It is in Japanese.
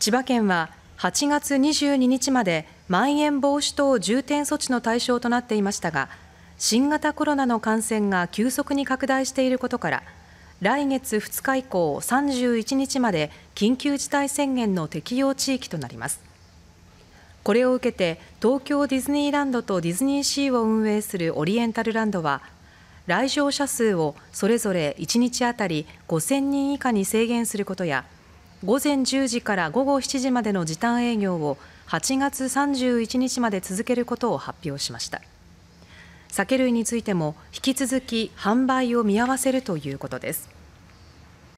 千葉県は8月22日までまん延防止等重点措置の対象となっていましたが新型コロナの感染が急速に拡大していることから来月2日以降31日まで緊急事態宣言の適用地域となりますこれを受けて東京ディズニーランドとディズニーシーを運営するオリエンタルランドは来場者数をそれぞれ1日あたり5000人以下に制限することや午前10時から午後7時までの時短営業を8月31日まで続けることを発表しました酒類についても引き続き販売を見合わせるということです